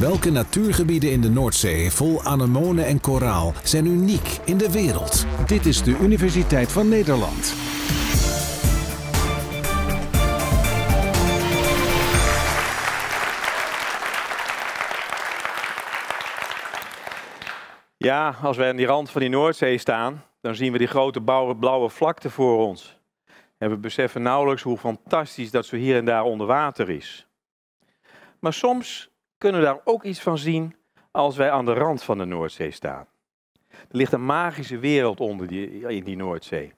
Welke natuurgebieden in de Noordzee vol anemonen en koraal zijn uniek in de wereld? Dit is de Universiteit van Nederland. Ja, als we aan die rand van die Noordzee staan, dan zien we die grote blauwe vlakte voor ons. En we beseffen nauwelijks hoe fantastisch dat zo hier en daar onder water is. Maar soms kunnen we daar ook iets van zien als wij aan de rand van de Noordzee staan. Er ligt een magische wereld onder die, in die Noordzee.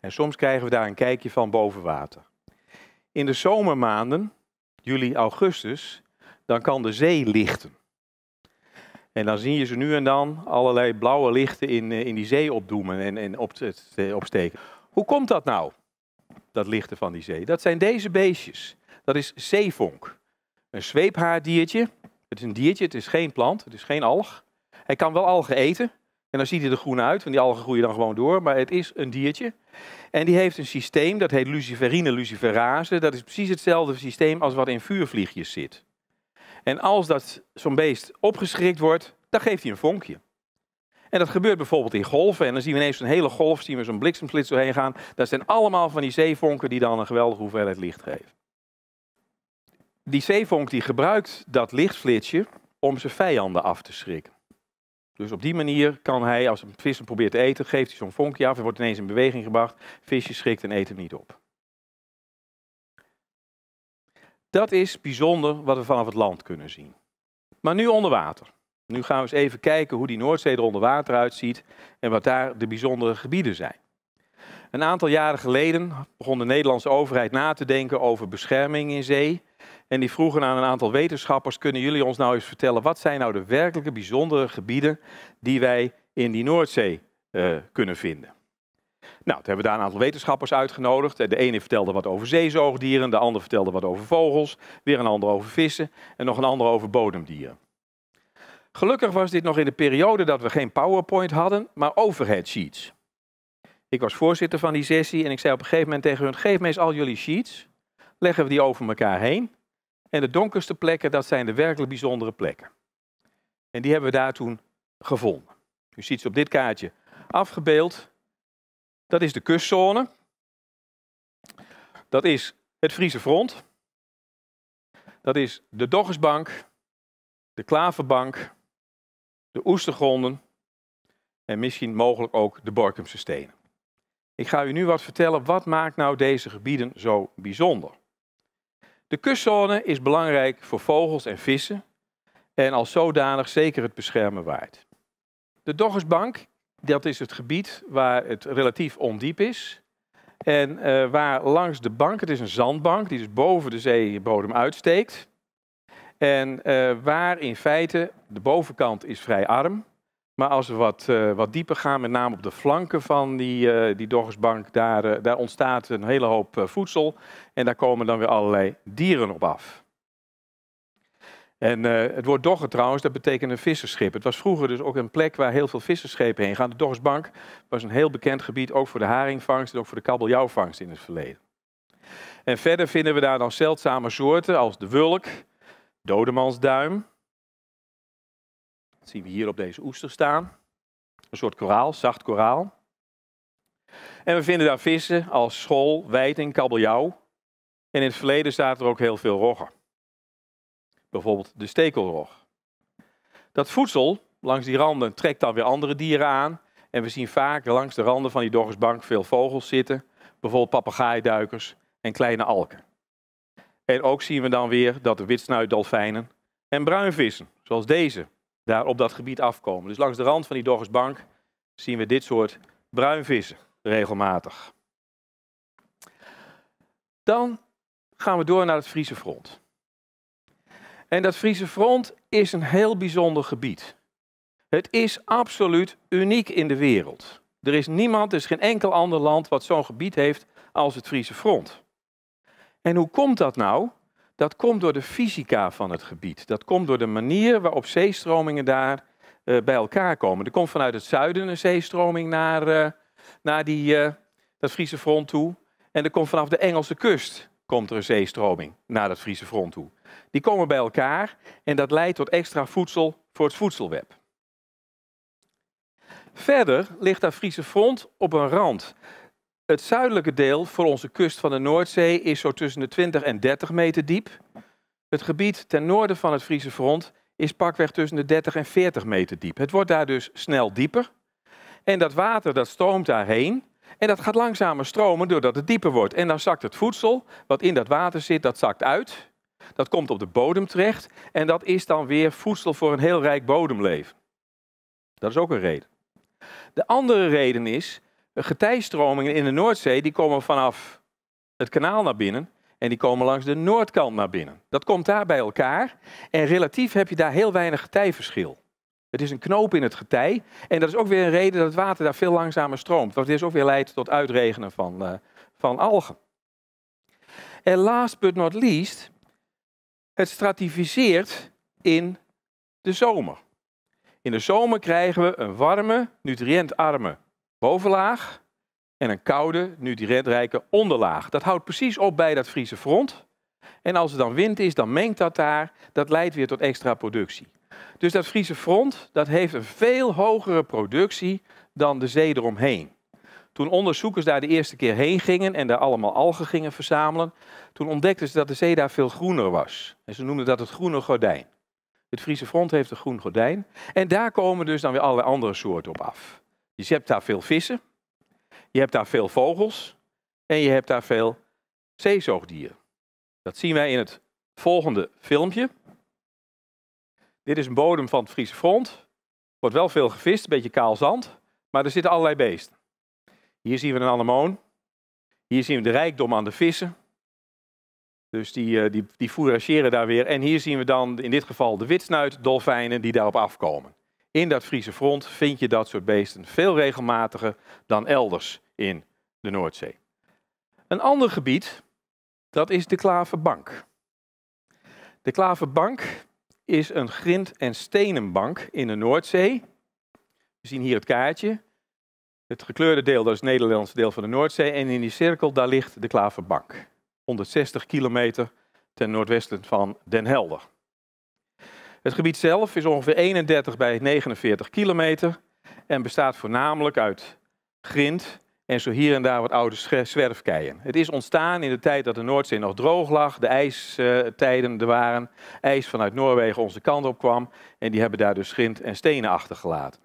En soms krijgen we daar een kijkje van boven water. In de zomermaanden, juli, augustus, dan kan de zee lichten. En dan zie je ze nu en dan allerlei blauwe lichten in, eh, in die zee opdoemen en, en op, het, eh, opsteken. Hoe komt dat nou, dat lichten van die zee? Dat zijn deze beestjes. Dat is zeevonk een zweephaardiertje. Het is een diertje, het is geen plant, het is geen alg. Hij kan wel algen eten. En dan ziet hij er groen uit, want die algen groeien dan gewoon door. Maar het is een diertje. En die heeft een systeem, dat heet luciferine luciferase. Dat is precies hetzelfde systeem als wat in vuurvliegjes zit. En als dat zo'n beest opgeschrikt wordt, dan geeft hij een vonkje. En dat gebeurt bijvoorbeeld in golven. En dan zien we ineens een hele golf, zien we zo'n bliksemslits doorheen gaan. Dat zijn allemaal van die zeevonken die dan een geweldige hoeveelheid licht geven die zeevonk die gebruikt dat lichtflitsje om zijn vijanden af te schrikken. Dus op die manier kan hij, als een vis hem probeert te eten, geeft hij zo'n vonkje af en wordt ineens in beweging gebracht. Visje schrikt en eet hem niet op. Dat is bijzonder wat we vanaf het land kunnen zien. Maar nu onder water. Nu gaan we eens even kijken hoe die Noordzee er onder water uitziet en wat daar de bijzondere gebieden zijn. Een aantal jaren geleden begon de Nederlandse overheid na te denken over bescherming in zee. En die vroegen aan een aantal wetenschappers: kunnen jullie ons nou eens vertellen wat zijn nou de werkelijke bijzondere gebieden die wij in die Noordzee eh, kunnen vinden? Nou, toen hebben we daar een aantal wetenschappers uitgenodigd. De ene vertelde wat over zeezoogdieren, de ander vertelde wat over vogels, weer een ander over vissen en nog een ander over bodemdieren. Gelukkig was dit nog in de periode dat we geen PowerPoint hadden, maar overhead sheets. Ik was voorzitter van die sessie en ik zei op een gegeven moment tegen hun: geef me eens al jullie sheets, leggen we die over elkaar heen en de donkerste plekken, dat zijn de werkelijk bijzondere plekken. En die hebben we daar toen gevonden. U ziet ze op dit kaartje afgebeeld. Dat is de kustzone. Dat is het Friese front. Dat is de Doggersbank, de Klaverbank, de Oestergronden en misschien mogelijk ook de Borkumse stenen. Ik ga u nu wat vertellen, wat maakt nou deze gebieden zo bijzonder? De kustzone is belangrijk voor vogels en vissen en als zodanig zeker het beschermen waard. De Doggersbank, dat is het gebied waar het relatief ondiep is. En eh, waar langs de bank, het is een zandbank die dus boven de zeebodem uitsteekt. En eh, waar in feite de bovenkant is vrij arm maar als we wat, eh, wat dieper gaan, met name op de flanken van die, uh, die doggersbank, daar, eh, daar ontstaat een hele hoop voedsel. En daar komen dan weer allerlei dieren op af. En het woord dogger trouwens, dat betekent een visserschip. Het was vroeger dus ook een plek waar heel veel visserschepen heen gaan. De doggersbank was een heel bekend gebied, ook voor de haringvangst en ook voor de kabeljauwvangst in het verleden. En verder vinden we daar dan zeldzame soorten als de wulk, dodemansduim, dat zien we hier op deze oester staan. Een soort koraal, zacht koraal. En we vinden daar vissen als schol, wijting, kabeljauw. En in het verleden staat er ook heel veel roggen. Bijvoorbeeld de stekelrog. Dat voedsel langs die randen trekt dan weer andere dieren aan. En we zien vaak langs de randen van die doggersbank veel vogels zitten. Bijvoorbeeld papegaaiduikers en kleine alken. En ook zien we dan weer dat de witsnuitdolfijnen en bruinvissen, zoals deze, daar op dat gebied afkomen. Dus langs de rand van die Doggersbank zien we dit soort bruinvissen regelmatig. Dan gaan we door naar het Friese front. En dat Friese front is een heel bijzonder gebied. Het is absoluut uniek in de wereld. Er is niemand, er is geen enkel ander land wat zo'n gebied heeft als het Friese front. En hoe komt dat nou? dat komt door de fysica van het gebied. Dat komt door de manier waarop zeestromingen daar eh, bij elkaar komen. Er komt vanuit het zuiden een zeestroming naar, uh, naar die, eh, dat Friese front toe. En er komt vanaf de Engelse kust komt er een zeestroming naar dat Friese front toe. Die komen bij elkaar en dat leidt tot extra voedsel voor het voedselweb. Verder ligt dat Friese front op een rand. Het zuidelijke deel voor onze kust van de Noordzee is zo tussen de 20 en 30 meter diep. Het gebied ten noorden van het Friese front is pakweg tussen de 30 en 40 meter diep. Het wordt daar dus snel dieper. En dat water dat stroomt daarheen. En dat gaat langzamer stromen doordat het dieper wordt. En dan zakt het voedsel wat in dat water zit, dat zakt uit. Dat komt op de bodem terecht. En dat is dan weer voedsel voor een heel rijk bodemleven. Dat is ook een reden. De andere reden is getijstromingen in de Noordzee, die komen vanaf het kanaal naar binnen. En die komen langs de noordkant naar binnen. Dat komt daar bij elkaar. En relatief heb je daar heel weinig getijverschil. Het is een knoop in het getij. En dat is ook weer een reden dat het water daar veel langzamer stroomt. Wat dus ook weer leidt tot uitregenen van, eh, van algen. En last but not least, het stratificeert in de zomer. In de zomer krijgen we een warme, nutriëntarme bovenlaag en een koude, nu die redrijke, onderlaag. Dat houdt precies op bij dat Friese front. En als er dan wind is, dan mengt dat daar. Dat leidt weer tot extra productie. Dus dat Friese front dat heeft een veel hogere productie dan de zee eromheen. Toen onderzoekers daar de eerste keer heen gingen en daar allemaal algen gingen verzamelen, toen ontdekten ze dat de zee daar veel groener was. En ze noemden dat het groene gordijn. Het Friese front heeft een groen gordijn. En daar komen dus dan weer alle andere soorten op af je hebt daar veel vissen, je hebt daar veel vogels en je hebt daar veel zeezoogdieren. Dat zien wij in het volgende filmpje. Dit is een bodem van het Friese front. Wordt wel veel gevist, een beetje kaal zand, maar er zitten allerlei beesten. Hier zien we een anemoon. Hier zien we de rijkdom aan de vissen. Dus die, eh, die, die fourageren daar weer. En hier zien we dan in dit geval de witsnuit, dolfijnen die daarop afkomen in dat Friese front vind je dat soort beesten veel regelmatiger dan elders in de Noordzee. Een ander gebied, dat is de Klaverbank. De Klaverbank is een grind- en stenenbank in de Noordzee. We zien hier het kaartje. Het gekleurde deel, dat is het Nederlandse deel van de Noordzee. En in die cirkel, daar ligt de Klaverbank. 160 kilometer ten noordwesten van Den Helder. Het gebied zelf is ongeveer 31 bij 49 kilometer en bestaat voornamelijk uit grind en zo hier en daar wat oude zwerfkeien. Het is ontstaan in de tijd dat de Noordzee nog droog lag, de ijstijden er waren, ijs vanuit Noorwegen onze kant op kwam en die hebben daar dus grind en stenen achtergelaten.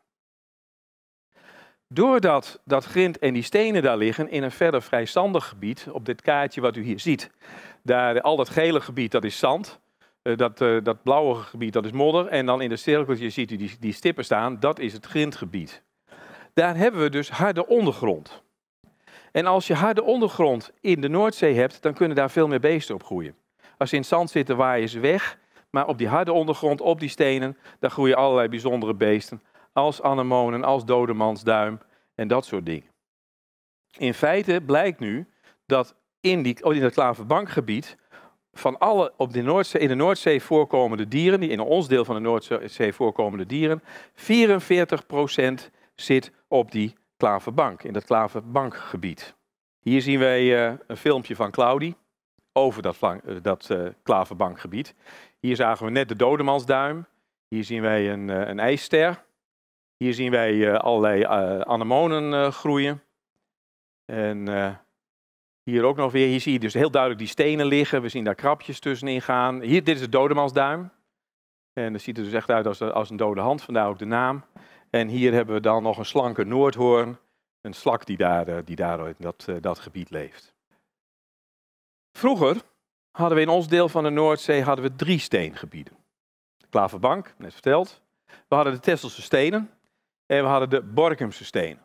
Doordat dat grind en die stenen daar liggen in een verder vrijstandig gebied, op dit kaartje wat u hier ziet, daar, al dat gele gebied dat is zand, eh, dat, eh, dat blauwe gebied, dat is modder. En dan in de cirkeltje ziet u die, die stippen staan, dat is het grindgebied. Daar hebben we dus harde ondergrond. En als je harde ondergrond in de Noordzee hebt, dan kunnen daar veel meer beesten op groeien. Als ze in het zand zitten, waaien ze weg. Maar op die harde ondergrond, op die stenen, daar groeien allerlei bijzondere beesten. Als anemonen, als dodemansduim en dat soort dingen. In feite blijkt nu dat in, die, oh, in dat klaverbankgebied van alle op de Noordzee, in de Noordzee voorkomende dieren, die in ons deel van de Noordzee voorkomende dieren, 44% zit op die klaverbank, in dat klaverbankgebied. Hier zien wij eh, een filmpje van Claudi over dat, flank, eh, dat eh, klaverbankgebied. Hier zagen we net de dodemansduim. Hier zien wij een, een ijsster. Hier zien wij allerlei anemonen groeien. En hier ook nog weer. Hier zie je dus heel duidelijk die stenen liggen. We zien daar krapjes tussenin gaan. Hier, dit is het dodemansduim. En dat ziet er dus echt uit als, als een dode hand, vandaar ook de naam. En hier hebben we dan nog een slanke noordhoorn. Een slak die daar, eh, die daar in dat, eh, dat gebied leeft. Vroeger hadden we in ons deel van de Noordzee hadden we drie steengebieden. De Klaverbank, net verteld. We hadden de Tesselse stenen en we hadden de Borkumse stenen.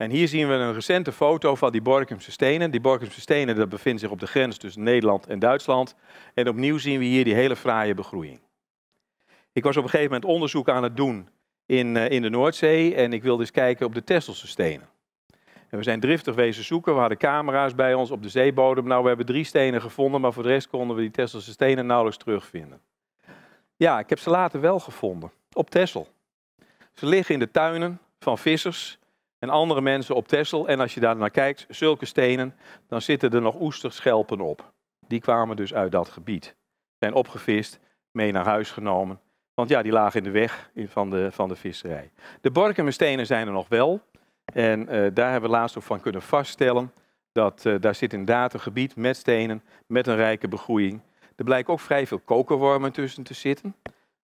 En hier zien we een recente foto van die Borkumse stenen. Die Borkumse stenen dat bevindt zich op de grens tussen Nederland en Duitsland. En opnieuw zien we hier die hele fraaie begroeiing. Ik was op een gegeven moment onderzoek aan het doen in, eh, in de Noordzee en ik wilde eens kijken op de Tesselse stenen. En we zijn driftig wezen zoeken, we hadden camera's bij ons op de zeebodem. Nou, we hebben drie stenen gevonden, maar voor de rest konden we die Tesselse stenen nauwelijks terugvinden. Ja, ik heb ze later wel gevonden, op Tessel. Ze liggen in de tuinen van vissers en andere mensen op Texel. En als je daar naar kijkt, zulke stenen, dan zitten er nog oesterschelpen op. Die kwamen dus uit dat gebied. Zijn opgevist, mee naar huis genomen. Want ja, die lagen in de weg van de, van de visserij. De Borkumerstenen zijn er nog wel. En eh, daar hebben we laatst ook van kunnen vaststellen. Dat eh, daar zit inderdaad een gebied met stenen, met een rijke begroeiing. Er blijken ook vrij veel kokerwormen tussen te zitten.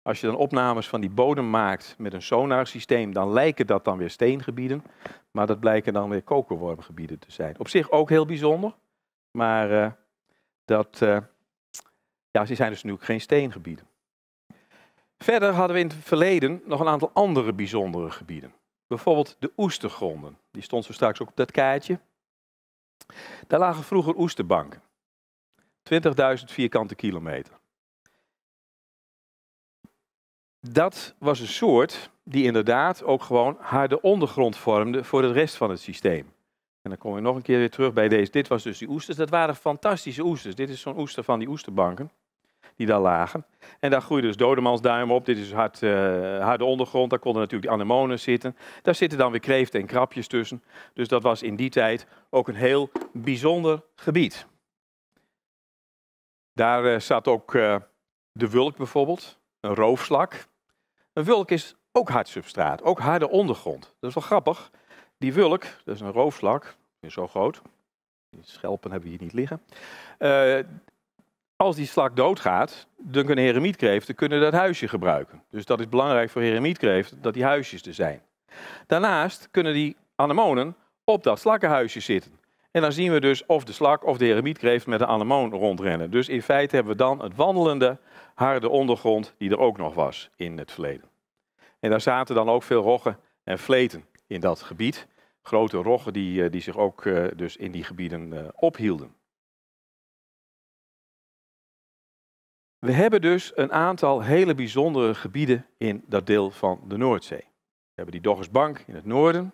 Als je dan opnames van die bodem maakt met een sonarsysteem, dan lijken dat dan weer steengebieden. Maar dat blijken dan weer kokerwormgebieden te zijn. Op zich ook heel bijzonder. Maar eh, dat, eh, ja, ze zijn dus nu ook geen steengebieden. Verder hadden we in het verleden nog een aantal andere bijzondere gebieden. Bijvoorbeeld de oestergronden. Die stond zo straks ook op dat kaartje. Daar lagen vroeger oesterbanken. 20.000 vierkante kilometer dat was een soort die inderdaad ook gewoon harde ondergrond vormde voor de rest van het systeem. En dan kom we nog een keer weer terug bij deze. Dit was dus die oesters. Dat waren fantastische oesters. Dit is zo'n oester van die oesterbanken die daar lagen. En daar groeiden dus dodemansduim op. Dit is hard, eh, harde ondergrond. Daar konden natuurlijk die anemonen zitten. Daar zitten dan weer kreeften en krabjes tussen. Dus dat was in die tijd ook een heel bijzonder gebied. Daar uh, zat ook eh, de wulk bijvoorbeeld, een roofslak. Een vulk is ook hard substraat, ook harde ondergrond. Dat is wel grappig. Die wulk, dat is een roofslak, is zo groot. Die schelpen hebben we hier niet liggen. Eh, als die slak doodgaat, dan kunnen heremietkreeften kunnen dat huisje gebruiken. Dus dat is belangrijk voor heremietkreeften, dat die huisjes er zijn. Daarnaast kunnen die anemonen op dat slakkenhuisje zitten. En dan zien we dus of de slak of de eremietkreeft met de anemoon rondrennen. Dus in feite hebben we dan het wandelende, harde ondergrond die er ook nog was in het verleden. En daar zaten dan ook veel roggen en vleten in dat gebied. Grote roggen die, eh, die zich ook eh, dus in die gebieden eh, ophielden. We hebben dus een aantal hele bijzondere gebieden in dat deel van de Noordzee. We hebben die Doggersbank in het noorden,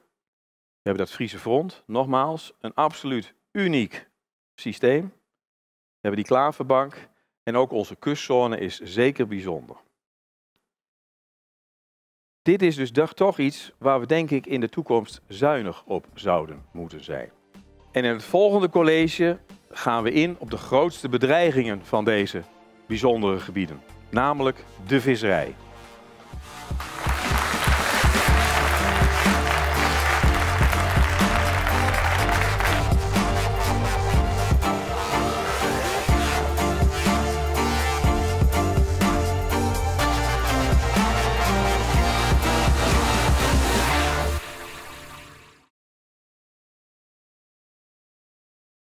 we hebben dat Friese front, nogmaals, een absoluut uniek systeem. We hebben die klaverbank en ook onze kustzone is zeker bijzonder. Dit is dus toch iets waar we denk ik in de toekomst zuinig op zouden moeten zijn. En in het volgende college gaan we in op de grootste bedreigingen van deze bijzondere gebieden, namelijk de visserij.